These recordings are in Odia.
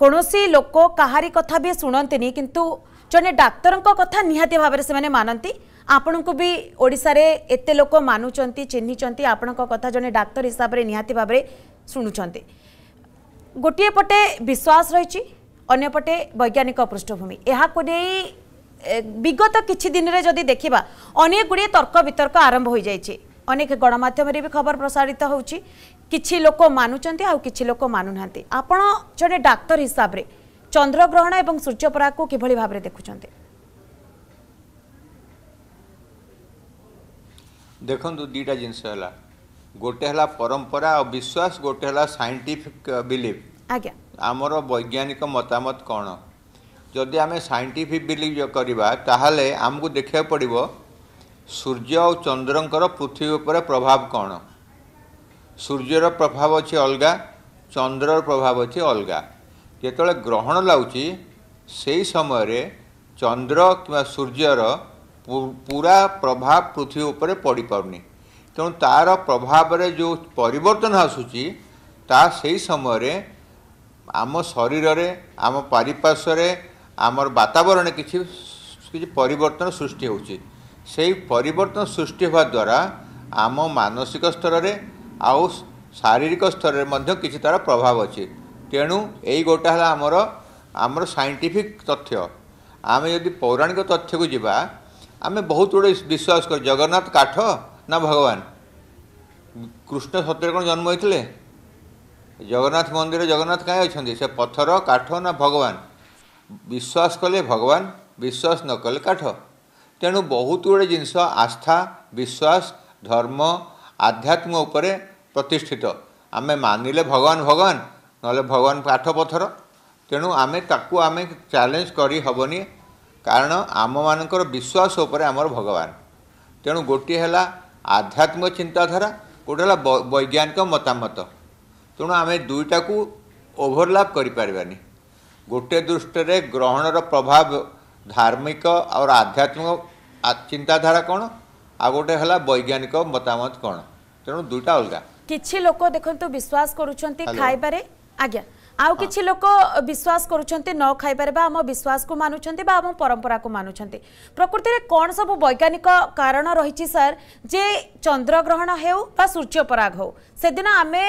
କୌଣସି ଲୋକ କାହାରି କଥା ବି ଶୁଣନ୍ତିନି କିନ୍ତୁ ଜଣେ ଡାକ୍ତରଙ୍କ କଥା ନିହାତି ଭାବରେ ସେମାନେ ମାନନ୍ତି ଆପଣଙ୍କୁ ବି ଓଡ଼ିଶାରେ ଏତେ ଲୋକ ମାନୁଛନ୍ତି ଚିହ୍ନିଛନ୍ତି ଆପଣଙ୍କ କଥା ଜଣେ ଡାକ୍ତର ହିସାବରେ ନିହାତି ଭାବରେ ଶୁଣୁଛନ୍ତି ଗୋଟିଏ ପଟେ ବିଶ୍ୱାସ ରହିଛି ଅନ୍ୟପଟେ ବୈଜ୍ଞାନିକ ପୃଷ୍ଠଭୂମି ଏହାକୁ ନେଇ ବିଗତ କିଛି ଦିନରେ ଯଦି ଦେଖିବା ଅନେକ ଗୁଡ଼ିଏ ତର୍କ ବିତର୍କ ଆରମ୍ଭ ହୋଇଯାଇଛି ଅନେକ ଗଣମାଧ୍ୟମରେ ବି ଖବର ପ୍ରସାରିତ ହେଉଛି କିଛି ଲୋକ ମାନୁଛନ୍ତି ଆଉ କିଛି ଲୋକ ମାନୁନାହାନ୍ତି ଆପଣ ଜଣେ ଡାକ୍ତର ହିସାବରେ ଚନ୍ଦ୍ରଗ୍ରହଣ ଏବଂ ସୂର୍ଯ୍ୟପରାଗକୁ କିଭଳି ଭାବରେ ଦେଖୁଛନ୍ତି ଦେଖନ୍ତୁ ଦୁଇଟା ଜିନିଷ ହେଲା ଗୋଟେ ହେଲା ପରମ୍ପରା ଆଉ ବିଶ୍ୱାସ ଗୋଟେ ହେଲା ସାଇଣ୍ଟିଫିକ୍ ବିଲିଭ୍ ଆଜ୍ଞା ଆମର ବୈଜ୍ଞାନିକ ମତାମତ କ'ଣ ଯଦି ଆମେ ସାଇଣ୍ଟିଫିକ୍ ବିଲିଭ୍ କରିବା ତାହେଲେ ଆମକୁ ଦେଖିବାକୁ ପଡ଼ିବ ସୂର୍ଯ୍ୟ ଆଉ ଚନ୍ଦ୍ରଙ୍କର ପୃଥିବୀ ଉପରେ ପ୍ରଭାବ କ'ଣ ସୂର୍ଯ୍ୟର ପ୍ରଭାବ ଅଛି ଅଲଗା ଚନ୍ଦ୍ରର ପ୍ରଭାବ ଅଛି ଅଲଗା ଯେତେବେଳେ ଗ୍ରହଣ ଲାଗୁଛି ସେହି ସମୟରେ ଚନ୍ଦ୍ର କିମ୍ବା ସୂର୍ଯ୍ୟର ପୁରା ପ୍ରଭାବ ପୃଥିବୀ ଉପରେ ପଡ଼ିପାରୁନି ତେଣୁ ତା'ର ପ୍ରଭାବରେ ଯେଉଁ ପରିବର୍ତ୍ତନ ଆସୁଛି ତା ସେହି ସମୟରେ ଆମ ଶରୀରରେ ଆମ ପାରିପାର୍ଶ୍ୱରେ ଆମର ବାତାବରଣରେ କିଛି କିଛି ପରିବର୍ତ୍ତନ ସୃଷ୍ଟି ହେଉଛି ସେଇ ପରିବର୍ତ୍ତନ ସୃଷ୍ଟି ହେବା ଦ୍ୱାରା ଆମ ମାନସିକ ସ୍ତରରେ ଆଉ ଶାରୀରିକ ସ୍ତରରେ ମଧ୍ୟ କିଛି ତା'ର ପ୍ରଭାବ ଅଛି ତେଣୁ ଏଇ ଗୋଟା ହେଲା ଆମର ଆମର ସାଇଣ୍ଟିଫିକ୍ ତଥ୍ୟ ଆମେ ଯଦି ପୌରାଣିକ ତଥ୍ୟକୁ ଯିବା ଆମେ ବହୁତ ଗୁଡ଼େ ବିଶ୍ୱାସ କରୁ ଜଗନ୍ନାଥ କାଠ ନା ଭଗବାନ କୃଷ୍ଣ ସତ୍ୟରେ କ'ଣ ଜନ୍ମ ହୋଇଥିଲେ ଜଗନ୍ନାଥ ମନ୍ଦିର ଜଗନ୍ନାଥ କାହିଁ ଅଛନ୍ତି ସେ ପଥର କାଠ ନା ଭଗବାନ ବିଶ୍ୱାସ କଲେ ଭଗବାନ ବିଶ୍ୱାସ ନ କଲେ କାଠ ତେଣୁ ବହୁତ ଗୁଡ଼ିଏ ଜିନିଷ ଆସ୍ଥା ବିଶ୍ୱାସ ଧର୍ମ ଆଧ୍ୟାତ୍ମ ଉପରେ ପ୍ରତିଷ୍ଠିତ ଆମେ ମାନିଲେ ଭଗବାନ ଭଗବାନ ନହେଲେ ଭଗବାନ କାଠ ତେଣୁ ଆମେ ତାକୁ ଆମେ ଚ୍ୟାଲେଞ୍ଜ କରିହେବନି କାରଣ ଆମମାନଙ୍କର ବିଶ୍ୱାସ ଉପରେ ଆମର ଭଗବାନ ତେଣୁ ଗୋଟିଏ ହେଲା ଆଧ୍ୟାତ୍ମିକ ଚିନ୍ତାଧାରା ଗୋଟିଏ ହେଲା ବୈଜ୍ଞାନିକ ମତାମତ ତେଣୁ ଆମେ ଦୁଇଟାକୁ ଓଭରଲାପ୍ କରିପାରିବାନି ଗୋଟିଏ ଦୃଷ୍ଟିରେ ଗ୍ରହଣର ପ୍ରଭାବ ଧାର୍ମିକ ଆଉ ଆଧ୍ୟାତ୍ମିକ ଚିନ୍ତାଧାରା କ'ଣ ଆଉ ଗୋଟେ ହେଲା ବୈଜ୍ଞାନିକ ମତାମତ କ'ଣ ତେଣୁ ଦୁଇଟା ଅଲଗା କିଛି ଲୋକ ଦେଖନ୍ତୁ ବିଶ୍ୱାସ କରୁଛନ୍ତି ଖାଇବାରେ ଆଜ୍ଞା ଆଉ କିଛି ଲୋକ ବିଶ୍ୱାସ କରୁଛନ୍ତି ନ ଖାଇପାରେ ବା ଆମ ବିଶ୍ୱାସକୁ ମାନୁଛନ୍ତି ବା ଆମ ପରମ୍ପରାକୁ ମାନୁଛନ୍ତି ପ୍ରକୃତିରେ କ'ଣ ସବୁ ବୈଜ୍ଞାନିକ କାରଣ ରହିଛି ସାର୍ ଯେ ଚନ୍ଦ୍ରଗ୍ରହଣ ହେଉ ବା ସୂର୍ଯ୍ୟପରାଗ ହେଉ ସେଦିନ ଆମେ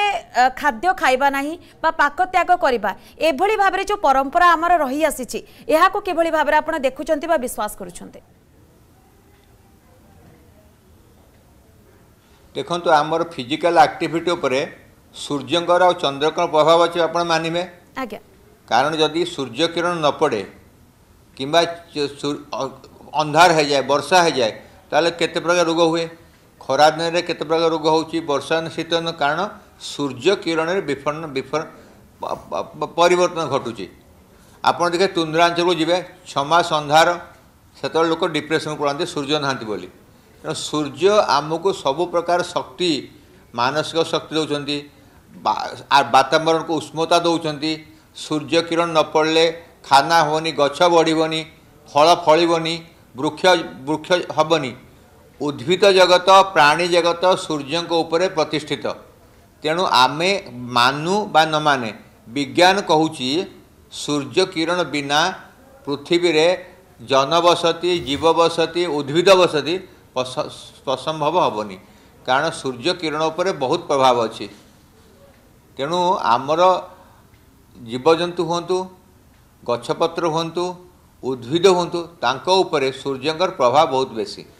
ଖାଦ୍ୟ ଖାଇବା ନାହିଁ ବା ପାକ ତ୍ୟାଗ କରିବା ଏଭଳି ଭାବରେ ଯେଉଁ ପରମ୍ପରା ଆମର ରହିଆସିଛି ଏହାକୁ କିଭଳି ଭାବରେ ଆପଣ ଦେଖୁଛନ୍ତି ବା ବିଶ୍ୱାସ କରୁଛନ୍ତି ଦେଖନ୍ତୁ ଆମର ଫିଜିକାଲ ଆକ୍ଟିଭିଟି ଉପରେ ସୂର୍ଯ୍ୟଙ୍କର ଆଉ ଚନ୍ଦ୍ରଙ୍କର ପ୍ରଭାବ ଅଛି ଆପଣ ମାନିବେ ଆଜ୍ଞା କାରଣ ଯଦି ସୂର୍ଯ୍ୟ କିରଣ ନ ପଡ଼େ କିମ୍ବା ଅନ୍ଧାର ହେଇଯାଏ ବର୍ଷା ହେଇଯାଏ ତାହେଲେ କେତେ ପ୍ରକାର ରୋଗ ହୁଏ ଖରାଦିନରେ କେତେ ପ୍ରକାର ରୋଗ ହେଉଛି ବର୍ଷା ଶୀତ ଦିନ କାରଣ ସୂର୍ଯ୍ୟ କିରଣରେ ବିଫରଣ ବିଫର ପରିବର୍ତ୍ତନ ଘଟୁଛି ଆପଣ ଦେଖିବେ ତୁନ୍ଦ୍ରାଞ୍ଚଳକୁ ଯିବେ ଛଅ ମାସ ଅନ୍ଧାର ସେତେବେଳେ ଲୋକ ଡିପ୍ରେସନ୍ ପଳାନ୍ତି ସୂର୍ଯ୍ୟ ନାହାନ୍ତି ବୋଲି सूर्य आम को सब प्रकार शक्ति मानसिक शक्ति दौंट वातावरण को उष्मता दौंट सूर्य किरण न पड़े खाना हेनी गछ बढ़वनी फल फल वृक्ष वृक्ष हेनी उद्भिद जगत प्राणी जगत सूर्य प्रतिष्ठित तेणु आम मानु बा न माने विज्ञान कहूँ सूर्य किरण बिना पृथ्वी रे जनबसती जीव बसती उद्भिद बसती ଅସମ୍ଭବ ହେବନି କାରଣ ସୂର୍ଯ୍ୟ କିରଣ ଉପରେ ବହୁତ ପ୍ରଭାବ ଅଛି ତେଣୁ ଆମର ଜୀବଜନ୍ତୁ ହୁଅନ୍ତୁ ଗଛପତ୍ର ହୁଅନ୍ତୁ ଉଦ୍ଭିଦ ହୁଅନ୍ତୁ ତାଙ୍କ ଉପରେ ସୂର୍ଯ୍ୟଙ୍କର ପ୍ରଭାବ ବହୁତ ବେଶୀ